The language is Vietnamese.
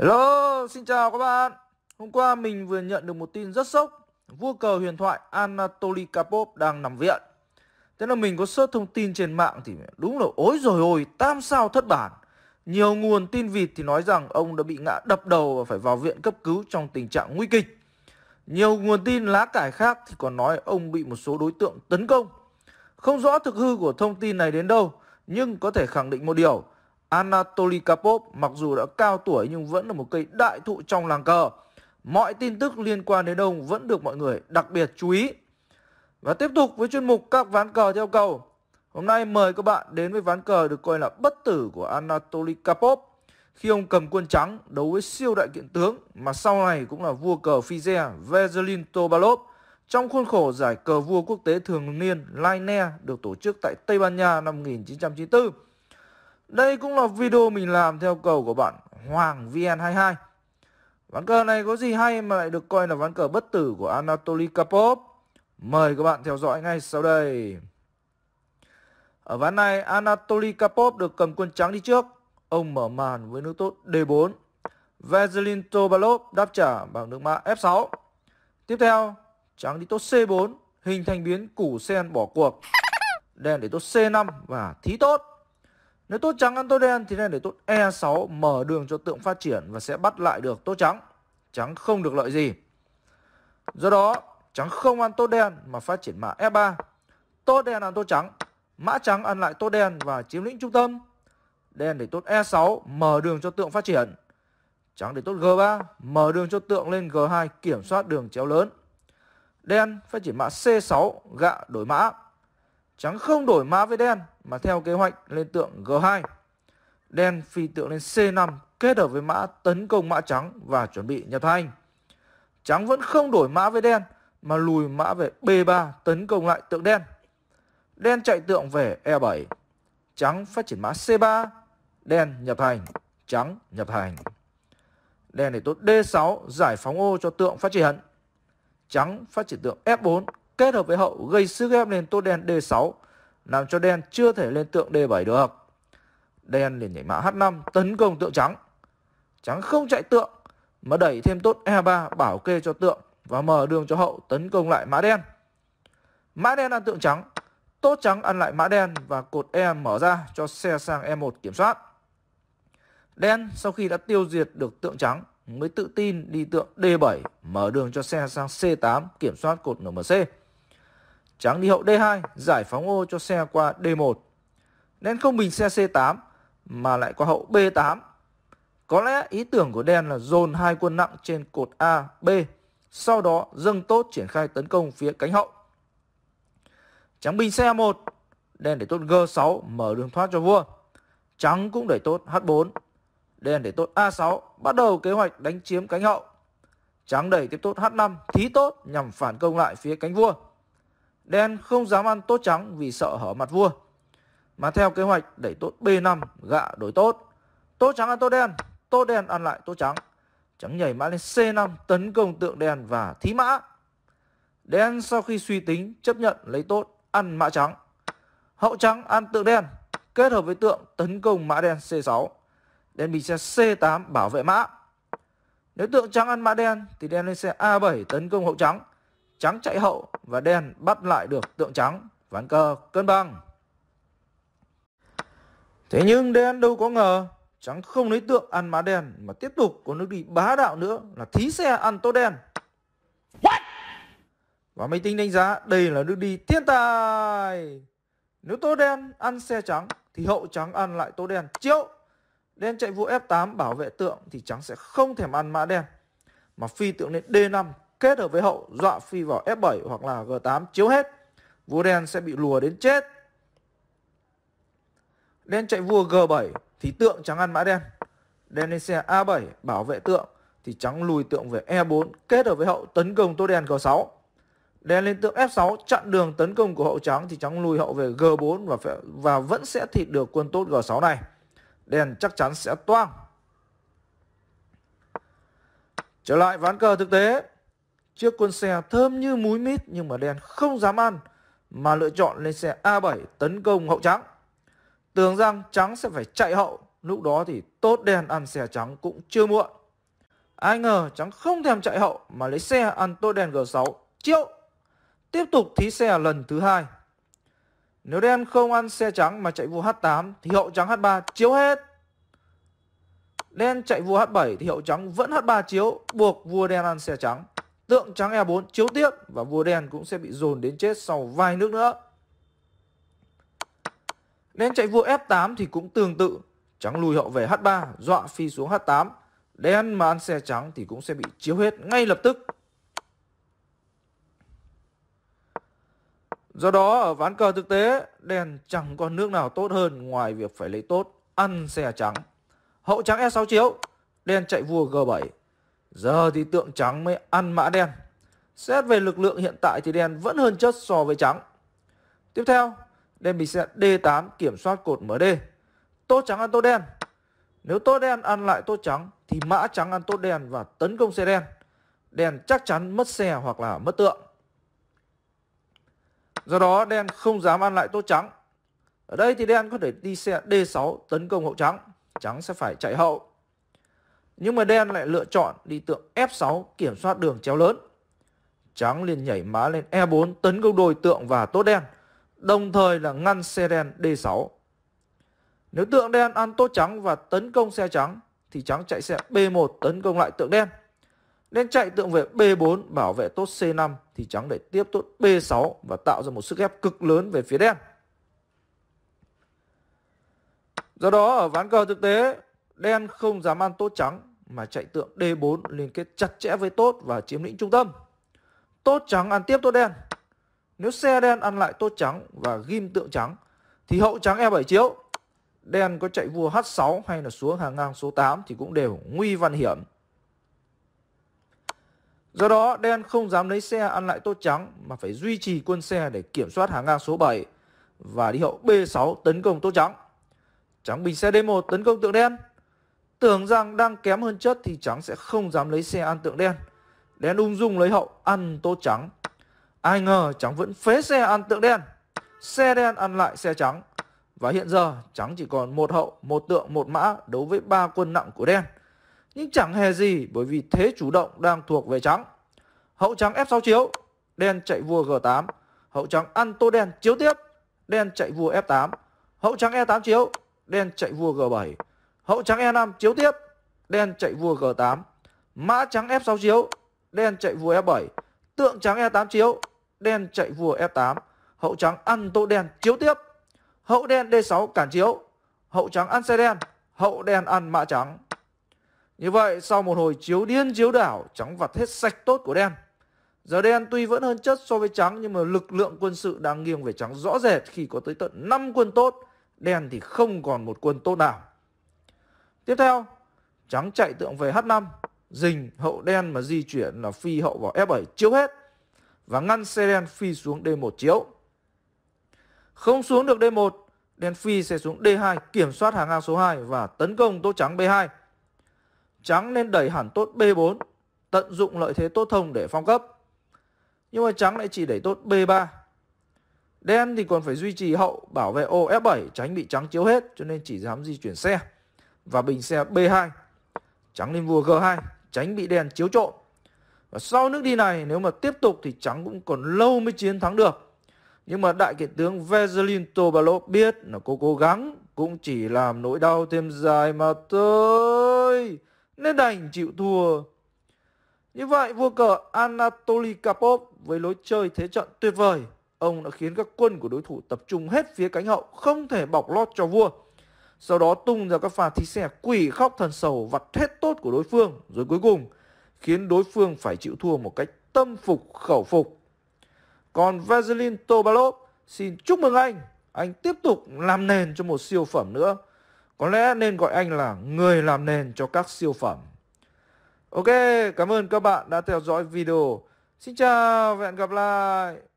Hello, xin chào các bạn. Hôm qua mình vừa nhận được một tin rất sốc. Vua cờ huyền thoại Anatoly Karpov đang nằm viện. Thế là mình có search thông tin trên mạng thì đúng là ối rồi ôi, tam sao thất bản. Nhiều nguồn tin vịt thì nói rằng ông đã bị ngã đập đầu và phải vào viện cấp cứu trong tình trạng nguy kịch. Nhiều nguồn tin lá cải khác thì còn nói ông bị một số đối tượng tấn công. Không rõ thực hư của thông tin này đến đâu, nhưng có thể khẳng định một điều – Anatoly Kapov mặc dù đã cao tuổi nhưng vẫn là một cây đại thụ trong làng cờ. Mọi tin tức liên quan đến ông vẫn được mọi người đặc biệt chú ý. Và tiếp tục với chuyên mục các ván cờ theo cầu. Hôm nay mời các bạn đến với ván cờ được coi là bất tử của Anatoly Kapov. Khi ông cầm quân trắng đấu với siêu đại kiện tướng mà sau này cũng là vua cờ Fize Veselin Tobalov trong khuôn khổ giải cờ vua quốc tế thường niên Laine được tổ chức tại Tây Ban Nha năm 1994. Đây cũng là video mình làm theo cầu của bạn Hoàng VN22 Ván cờ này có gì hay mà lại được coi là ván cờ bất tử của Anatoly Kapov Mời các bạn theo dõi ngay sau đây Ở ván này Anatoly Kapov được cầm quân trắng đi trước Ông mở màn với nước tốt D4 Vaseline Tobalov đáp trả bằng nước mã F6 Tiếp theo trắng đi tốt C4 Hình thành biến củ sen bỏ cuộc Đen để tốt C5 và thí tốt nếu tốt trắng ăn tốt đen thì nên để tốt E6 mở đường cho tượng phát triển và sẽ bắt lại được tốt trắng. Trắng không được lợi gì. Do đó, trắng không ăn tốt đen mà phát triển mã F3. Tốt đen ăn tốt trắng, mã trắng ăn lại tốt đen và chiếm lĩnh trung tâm. Đen để tốt E6 mở đường cho tượng phát triển. Trắng để tốt G3 mở đường cho tượng lên G2 kiểm soát đường chéo lớn. Đen phát triển mã C6 gạ đổi mã. Trắng không đổi mã với đen mà theo kế hoạch lên tượng G2. Đen phi tượng lên C5 kết hợp với mã tấn công mã trắng và chuẩn bị nhập thanh. Trắng vẫn không đổi mã với đen mà lùi mã về B3 tấn công lại tượng đen. Đen chạy tượng về E7. Trắng phát triển mã C3. Đen nhập thành. Trắng nhập thành. Đen để tốt D6 giải phóng ô cho tượng phát triển. Trắng phát triển tượng F4 kết hợp với hậu gây sức ép lên tốt đen D6 làm cho đen chưa thể lên tượng D7 được. Đen liền nhảy mã H5 tấn công tượng trắng. Trắng không chạy tượng mà đẩy thêm tốt E3 bảo kê cho tượng và mở đường cho hậu tấn công lại mã đen. Mã đen ăn tượng trắng, tốt trắng ăn lại mã đen và cột E mở ra cho xe sang E1 kiểm soát. Đen sau khi đã tiêu diệt được tượng trắng mới tự tin đi tượng D7 mở đường cho xe sang C8 kiểm soát cột NMC. Trắng đi hậu D2, giải phóng ô cho xe qua D1. nên không bình xe C8 mà lại qua hậu B8. Có lẽ ý tưởng của Đen là dồn hai quân nặng trên cột A, B, sau đó dâng tốt triển khai tấn công phía cánh hậu. Trắng bình xe A1, Đen để tốt G6 mở đường thoát cho vua. Trắng cũng đẩy tốt H4. Đen để tốt A6 bắt đầu kế hoạch đánh chiếm cánh hậu. Trắng đẩy tiếp tốt H5 thí tốt nhằm phản công lại phía cánh vua. Đen không dám ăn tốt trắng vì sợ hở mặt vua. Mà theo kế hoạch đẩy tốt B5 gạ đổi tốt. Tốt trắng ăn tốt đen, tốt đen ăn lại tốt trắng. Trắng nhảy mã lên C5 tấn công tượng đen và thí mã. Đen sau khi suy tính chấp nhận lấy tốt ăn mã trắng. Hậu trắng ăn tượng đen kết hợp với tượng tấn công mã đen C6. Đen bị xe C8 bảo vệ mã. Nếu tượng trắng ăn mã đen thì đen lên xe A7 tấn công hậu trắng trắng chạy hậu và đen bắt lại được tượng trắng, ván cờ cân bằng. Thế nhưng đen đâu có ngờ, trắng không lấy tượng ăn má đen mà tiếp tục có nước đi bá đạo nữa là thí xe ăn tốt đen. What? Và máy tính đánh giá đây là nước đi thiên tài. Nếu tốt đen ăn xe trắng thì hậu trắng ăn lại tốt đen triệu. Đen chạy vua F8 bảo vệ tượng thì trắng sẽ không thèm ăn mã đen. Mà phi tượng lên D5 kết hợp với hậu dọa phi vào F7 hoặc là G8 chiếu hết. Vua đen sẽ bị lùa đến chết. Đen chạy vua G7 thì tượng trắng ăn mã đen. Đen lên xe A7 bảo vệ tượng thì trắng lùi tượng về E4 kết hợp với hậu tấn công tốt đen G6. Đen lên tượng F6 chặn đường tấn công của hậu trắng thì trắng lùi hậu về G4 và phải, và vẫn sẽ thịt được quân tốt G6 này. Đen chắc chắn sẽ toang. Trở lại ván cờ thực tế, Chiếc quân xe thơm như muối mít nhưng mà đen không dám ăn mà lựa chọn lên xe A7 tấn công hậu trắng. Tưởng rằng trắng sẽ phải chạy hậu, lúc đó thì tốt đen ăn xe trắng cũng chưa muộn. Ai ngờ trắng không thèm chạy hậu mà lấy xe ăn tốt đen G6 chiếu Tiếp tục thí xe lần thứ hai. Nếu đen không ăn xe trắng mà chạy vua H8 thì hậu trắng H3 chiếu hết. Đen chạy vua H7 thì hậu trắng vẫn H3 chiếu buộc vua đen ăn xe trắng tượng trắng E4 chiếu tiếp và vua đen cũng sẽ bị dồn đến chết sau vài nước nữa. Nên chạy vua F8 thì cũng tương tự, trắng lùi hậu về H3, dọa phi xuống H8. Đen mà ăn xe trắng thì cũng sẽ bị chiếu hết ngay lập tức. Do đó ở ván cờ thực tế, đen chẳng còn nước nào tốt hơn ngoài việc phải lấy tốt ăn xe trắng. Hậu trắng E6 chiếu, đen chạy vua G7, Giờ thì tượng trắng mới ăn mã đen. Xét về lực lượng hiện tại thì đen vẫn hơn chất so với trắng. Tiếp theo, đen bị xét D8 kiểm soát cột MD. Tốt trắng ăn tốt đen. Nếu tốt đen ăn lại tốt trắng thì mã trắng ăn tốt đen và tấn công xe đen. Đen chắc chắn mất xe hoặc là mất tượng. Do đó đen không dám ăn lại tốt trắng. Ở đây thì đen có thể đi xe D6 tấn công hậu trắng. Trắng sẽ phải chạy hậu. Nhưng mà đen lại lựa chọn đi tượng F6 kiểm soát đường chéo lớn. Trắng liền nhảy mã lên E4 tấn công đôi tượng và tốt đen, đồng thời là ngăn xe đen D6. Nếu tượng đen ăn tốt trắng và tấn công xe trắng, thì trắng chạy xe B1 tấn công lại tượng đen. Đen chạy tượng về B4 bảo vệ tốt C5 thì trắng để tiếp tốt B6 và tạo ra một sức ép cực lớn về phía đen. Do đó ở ván cờ thực tế, đen không dám ăn tốt trắng mà chạy tượng D4 liên kết chặt chẽ với tốt và chiếm lĩnh trung tâm. Tốt trắng ăn tiếp tốt đen. Nếu xe đen ăn lại tốt trắng và ghim tượng trắng thì hậu trắng E7 chiếu. Đen có chạy vua H6 hay là xuống hàng ngang số 8 thì cũng đều nguy văn hiểm. Do đó đen không dám lấy xe ăn lại tốt trắng mà phải duy trì quân xe để kiểm soát hàng ngang số 7 và đi hậu B6 tấn công tốt trắng. Trắng bình xe D1 tấn công tượng đen Tưởng rằng đang kém hơn chất thì trắng sẽ không dám lấy xe ăn tượng đen. Đen ung dung lấy hậu ăn tô trắng. Ai ngờ trắng vẫn phế xe ăn tượng đen. Xe đen ăn lại xe trắng. Và hiện giờ trắng chỉ còn một hậu, một tượng, một mã đấu với ba quân nặng của đen. Nhưng chẳng hề gì bởi vì thế chủ động đang thuộc về trắng. Hậu trắng F6 chiếu, đen chạy vua G8. Hậu trắng ăn tô đen chiếu tiếp, đen chạy vua F8. Hậu trắng E8 chiếu, đen chạy vua G7. Hậu trắng E5 chiếu tiếp. Đen chạy vua G8. Mã trắng F6 chiếu. Đen chạy vua F7. Tượng trắng E8 chiếu. Đen chạy vua F8. Hậu trắng ăn tô đen chiếu tiếp. Hậu đen D6 cản chiếu. Hậu trắng ăn xe đen. Hậu đen ăn mã trắng. Như vậy sau một hồi chiếu điên chiếu đảo trắng vặt hết sạch tốt của đen. Giờ đen tuy vẫn hơn chất so với trắng nhưng mà lực lượng quân sự đang nghiêng về trắng rõ rệt khi có tới tận 5 quân tốt. Đen thì không còn một quân tốt nào. Tiếp theo, trắng chạy tượng về H5, dình hậu đen mà di chuyển là phi hậu vào F7 chiếu hết và ngăn xe đen phi xuống D1 chiếu. Không xuống được D1, đen phi sẽ xuống D2 kiểm soát hàng ngang số 2 và tấn công tốt trắng B2. Trắng nên đẩy hẳn tốt B4, tận dụng lợi thế tốt thông để phong cấp. Nhưng mà trắng lại chỉ đẩy tốt B3. Đen thì còn phải duy trì hậu bảo vệ ô F7 tránh bị trắng chiếu hết cho nên chỉ dám di chuyển xe và bình xe B2. Trắng lên vua G2 tránh bị đèn chiếu trộn Và sau nước đi này nếu mà tiếp tục thì trắng cũng còn lâu mới chiến thắng được. Nhưng mà đại kiện tướng Veselin Tobalo biết là cô cố gắng cũng chỉ làm nỗi đau thêm dài mà thôi. Nên đành chịu thua. Như vậy vua cờ Anatoly Karpov với lối chơi thế trận tuyệt vời. Ông đã khiến các quân của đối thủ tập trung hết phía cánh hậu không thể bọc lót cho vua sau đó tung ra các pha thí xe quỷ khóc thần sầu vặt hết tốt của đối phương, rồi cuối cùng khiến đối phương phải chịu thua một cách tâm phục khẩu phục. Còn Vaseline Tobalov xin chúc mừng anh, anh tiếp tục làm nền cho một siêu phẩm nữa. Có lẽ nên gọi anh là người làm nền cho các siêu phẩm. Ok, cảm ơn các bạn đã theo dõi video. Xin chào và hẹn gặp lại.